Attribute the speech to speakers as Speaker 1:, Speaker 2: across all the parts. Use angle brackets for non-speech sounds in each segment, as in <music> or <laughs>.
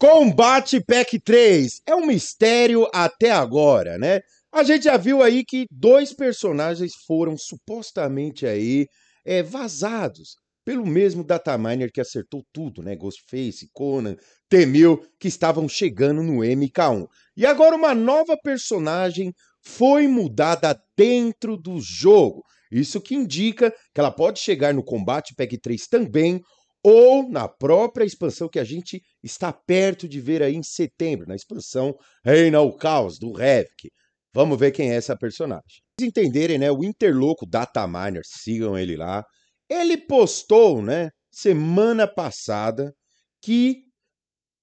Speaker 1: Combate Pack 3 é um mistério até agora, né? A gente já viu aí que dois personagens foram supostamente aí é, vazados pelo mesmo dataminer que acertou tudo, né? Ghostface, Conan, Temil, que estavam chegando no MK1. E agora uma nova personagem foi mudada dentro do jogo. Isso que indica que ela pode chegar no combate Pack 3 também, ou na própria expansão que a gente está perto de ver aí em setembro, na expansão Reina o Caos, do Havoc. Vamos ver quem é essa personagem. Vocês entenderem, né, o Interloco Data Miner, sigam ele lá, ele postou, né, semana passada, que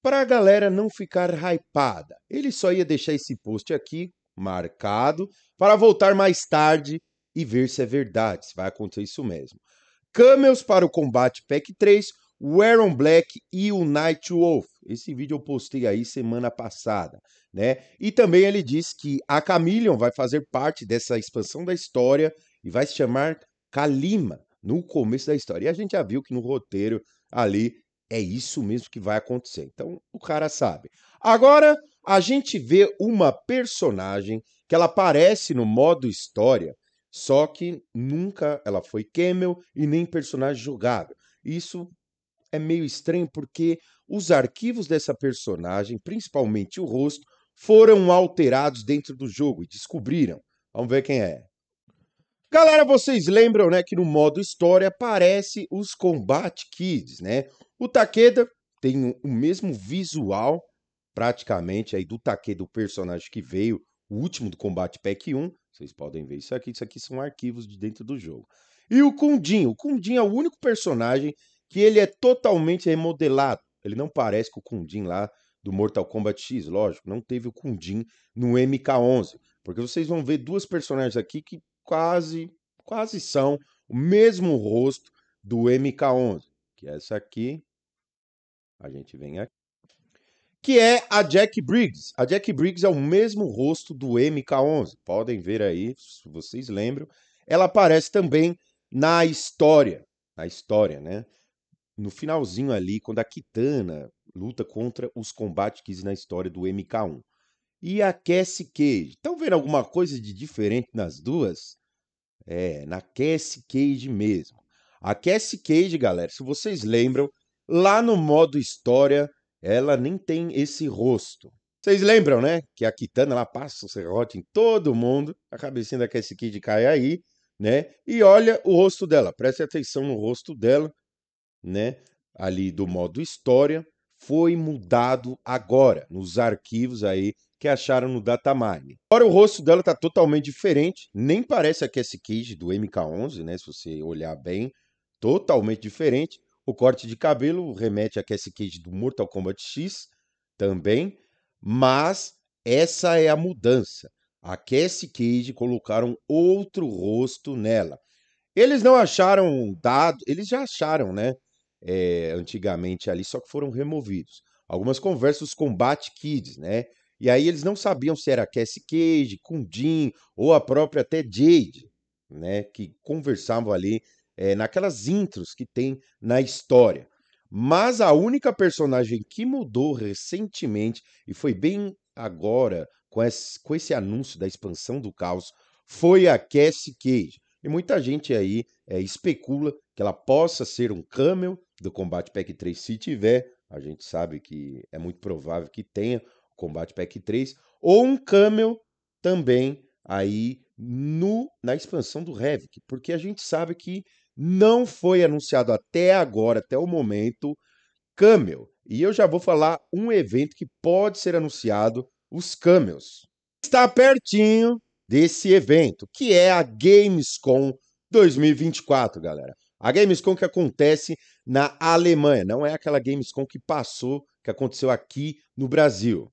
Speaker 1: para a galera não ficar hypada, ele só ia deixar esse post aqui marcado para voltar mais tarde e ver se é verdade, se vai acontecer isso mesmo. Camels para o combate Pack 3, o Aaron Black e o Night Wolf. Esse vídeo eu postei aí semana passada, né? E também ele diz que a Chameleon vai fazer parte dessa expansão da história e vai se chamar Kalima no começo da história. E a gente já viu que no roteiro ali é isso mesmo que vai acontecer. Então o cara sabe. Agora a gente vê uma personagem que ela aparece no modo história só que nunca ela foi camel e nem personagem jogável. Isso é meio estranho porque os arquivos dessa personagem, principalmente o rosto, foram alterados dentro do jogo e descobriram. Vamos ver quem é. Galera, vocês lembram, né, que no modo história aparece os Combat Kids, né? O Takeda tem o mesmo visual praticamente aí do Takeda, o personagem que veio o último do combate pack 1. Vocês podem ver isso aqui. Isso aqui são arquivos de dentro do jogo. E o Kundin. O Kundin é o único personagem que ele é totalmente remodelado. Ele não parece com o Kundin lá do Mortal Kombat X, lógico. Não teve o Kundin no MK11. Porque vocês vão ver duas personagens aqui que quase, quase são o mesmo rosto do MK11. Que é essa aqui. A gente vem aqui que é a Jack Briggs. A Jack Briggs é o mesmo rosto do MK11. Podem ver aí, se vocês lembram. Ela aparece também na história, na história, né? No finalzinho ali, quando a Kitana luta contra os Combat Kids na história do MK1. E a Cassie Cage. Estão vendo alguma coisa de diferente nas duas? É, na Cassie Cage mesmo. A Cassie Cage, galera, se vocês lembram, lá no modo história, ela nem tem esse rosto. Vocês lembram, né? Que a Kitana ela passa o serrote em todo mundo, a cabecinha da Cassie Kid cai aí, né? E olha o rosto dela, preste atenção no rosto dela, né? Ali do modo história, foi mudado agora, nos arquivos aí que acharam no Datamine. Agora o rosto dela tá totalmente diferente, nem parece a Cassie Cage do MK11, né? Se você olhar bem, totalmente diferente. O corte de cabelo remete a Cassie é Cage do Mortal Kombat X também, mas essa é a mudança. A Cassie Cage colocaram outro rosto nela. Eles não acharam dado, eles já acharam, né? É, antigamente ali, só que foram removidos. Algumas conversas com Bat Kids, né? E aí eles não sabiam se era Cassie Cage, Kundin ou a própria até Jade, né? Que conversavam ali é, naquelas intros que tem na história. Mas a única personagem que mudou recentemente, e foi bem agora com esse, com esse anúncio da expansão do caos, foi a Cassie Cage. E muita gente aí é, especula que ela possa ser um camel do Combat Pack 3, se tiver. A gente sabe que é muito provável que tenha o Combat Pack 3. Ou um camel também aí no, na expansão do Havoc. Porque a gente sabe que não foi anunciado até agora, até o momento, camel. E eu já vou falar um evento que pode ser anunciado, os camels. Está pertinho desse evento, que é a Gamescom 2024, galera. A Gamescom que acontece na Alemanha, não é aquela Gamescom que passou, que aconteceu aqui no Brasil.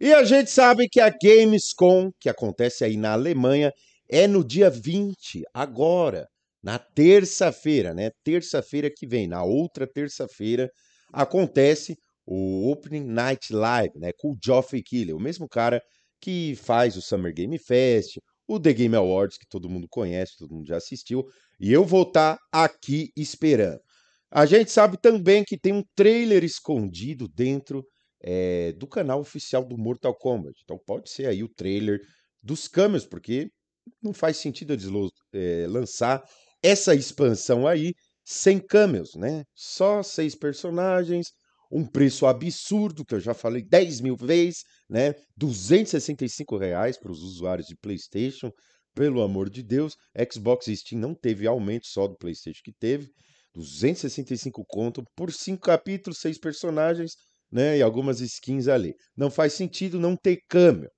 Speaker 1: E a gente sabe que a Gamescom, que acontece aí na Alemanha, é no dia 20, agora, na terça-feira, né? Terça-feira que vem, na outra terça-feira, acontece o Opening Night Live, né? Com o Geoffrey Killer, o mesmo cara que faz o Summer Game Fest, o The Game Awards, que todo mundo conhece, todo mundo já assistiu, e eu vou estar tá aqui esperando. A gente sabe também que tem um trailer escondido dentro é, do canal oficial do Mortal Kombat. Então pode ser aí o trailer dos câmeras, porque não faz sentido eles é, lançar essa expansão aí sem cameos, né? Só seis personagens, um preço absurdo, que eu já falei 10 mil vezes, né? 265 reais para os usuários de PlayStation, pelo amor de Deus. Xbox e Steam não teve aumento só do PlayStation que teve. 265 conto por cinco capítulos, seis personagens, né? E algumas skins ali. Não faz sentido não ter câmbio.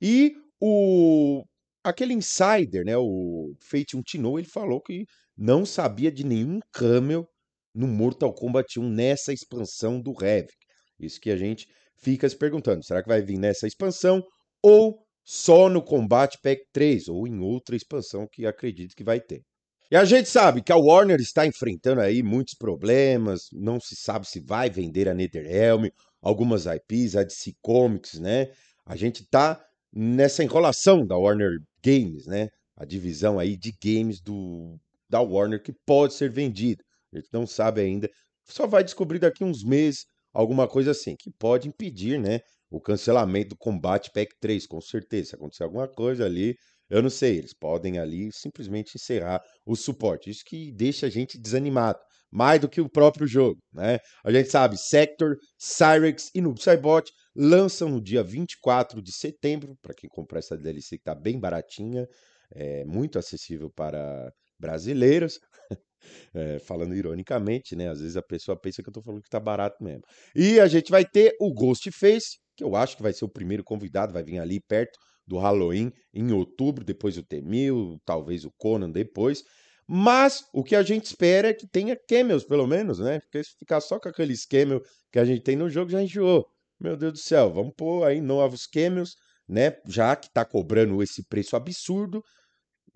Speaker 1: E o aquele insider, né, o Feition Tino, ele falou que não sabia de nenhum camel no Mortal Kombat 1 nessa expansão do Havoc. Isso que a gente fica se perguntando, será que vai vir nessa expansão ou só no Combat Pack 3 ou em outra expansão que acredito que vai ter. E a gente sabe que a Warner está enfrentando aí muitos problemas, não se sabe se vai vender a NetherRealm, algumas IPs, a DC Comics, né? A gente tá nessa enrolação da Warner games, né? A divisão aí de games do da Warner que pode ser vendida. A gente não sabe ainda. Só vai descobrir daqui uns meses alguma coisa assim que pode impedir, né? O cancelamento do combate Pack 3, com certeza. Se acontecer alguma coisa ali, eu não sei, eles podem ali simplesmente encerrar o suporte. Isso que deixa a gente desanimado, mais do que o próprio jogo, né? A gente sabe, Sector, Cyrex e Noob Saibot lançam no dia 24 de setembro, para quem comprar essa DLC que tá bem baratinha, é muito acessível para brasileiros. <laughs> É, falando ironicamente, né? Às vezes a pessoa pensa que eu tô falando que tá barato mesmo. E a gente vai ter o Ghostface, que eu acho que vai ser o primeiro convidado, vai vir ali perto do Halloween em outubro, depois o Temil, talvez o Conan depois. Mas o que a gente espera é que tenha camels, pelo menos, né? Porque se ficar só com aqueles camels que a gente tem no jogo, já enjoou. Meu Deus do céu, vamos pôr aí novos camels, né? Já que tá cobrando esse preço absurdo,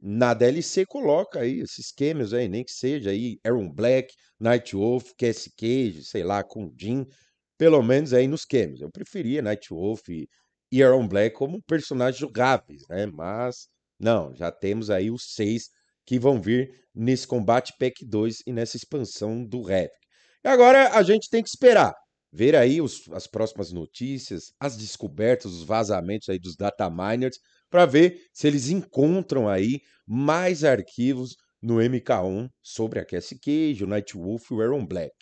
Speaker 1: na DLC coloca aí esses camels aí, nem que seja aí Aaron Black, Night Wolf Cassie Cage, sei lá, com Jim, pelo menos aí nos camels. Eu preferia Night Wolf e Aaron Black como personagens jogáveis, né? Mas não, já temos aí os seis que vão vir nesse combate pack 2 e nessa expansão do Havoc. E agora a gente tem que esperar, ver aí os, as próximas notícias, as descobertas, os vazamentos aí dos data miners para ver se eles encontram aí mais arquivos no MK1 sobre a Cassie Cage, o Nightwolf e o Aaron Black.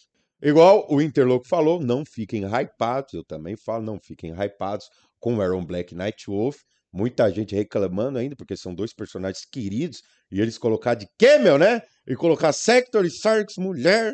Speaker 1: Igual o Interloco falou, não fiquem hypados, eu também falo, não fiquem hypados com o Aaron Black e Wolf, Muita gente reclamando ainda, porque são dois personagens queridos. E eles colocar de Camel, né? E colocar Sector e Sarks, mulher,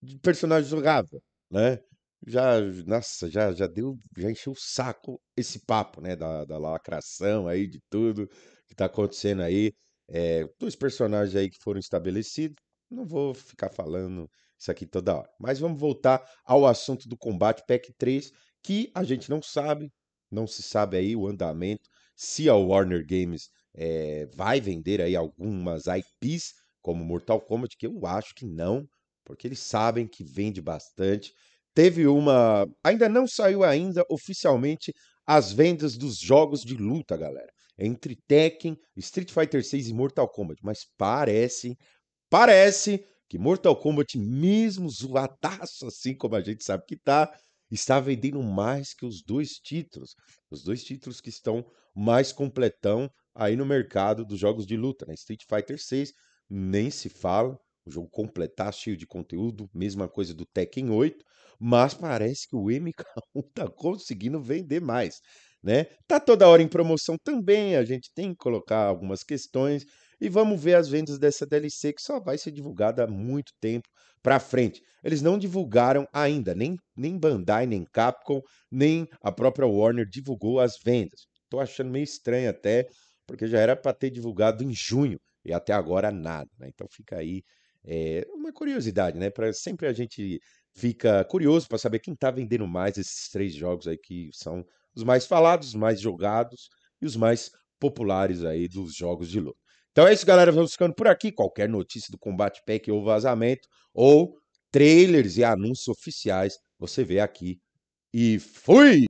Speaker 1: de personagem jogável, né? Já, nossa, já, já deu, já encheu o saco esse papo, né? Da, da lacração aí, de tudo que tá acontecendo aí. É, dois personagens aí que foram estabelecidos. Não vou ficar falando isso aqui toda hora. Mas vamos voltar ao assunto do combate PEC 3, que a gente não sabe não se sabe aí o andamento, se a Warner Games é, vai vender aí algumas IPs, como Mortal Kombat, que eu acho que não, porque eles sabem que vende bastante. Teve uma. Ainda não saiu ainda oficialmente as vendas dos jogos de luta, galera. Entre Tekken, Street Fighter VI e Mortal Kombat. Mas parece, parece que Mortal Kombat, mesmo zoadaço assim como a gente sabe que tá, está vendendo mais que os dois títulos, os dois títulos que estão mais completão aí no mercado dos jogos de luta, né? Street Fighter 6 nem se fala, o jogo completar cheio de conteúdo, mesma coisa do Tekken 8, mas parece que o MK1 <laughs> tá conseguindo vender mais, né? Tá toda hora em promoção também, a gente tem que colocar algumas questões, e vamos ver as vendas dessa DLC que só vai ser divulgada há muito tempo para frente. Eles não divulgaram ainda, nem, nem Bandai, nem Capcom, nem a própria Warner divulgou as vendas. Tô achando meio estranho até, porque já era para ter divulgado em junho e até agora nada. Né? Então fica aí é, uma curiosidade, né? Para sempre a gente fica curioso para saber quem está vendendo mais esses três jogos aí que são os mais falados, os mais jogados e os mais populares aí dos jogos de luta. Então é isso, galera. Vamos ficando por aqui. Qualquer notícia do Combate Pack ou vazamento, ou trailers e anúncios oficiais, você vê aqui. E fui!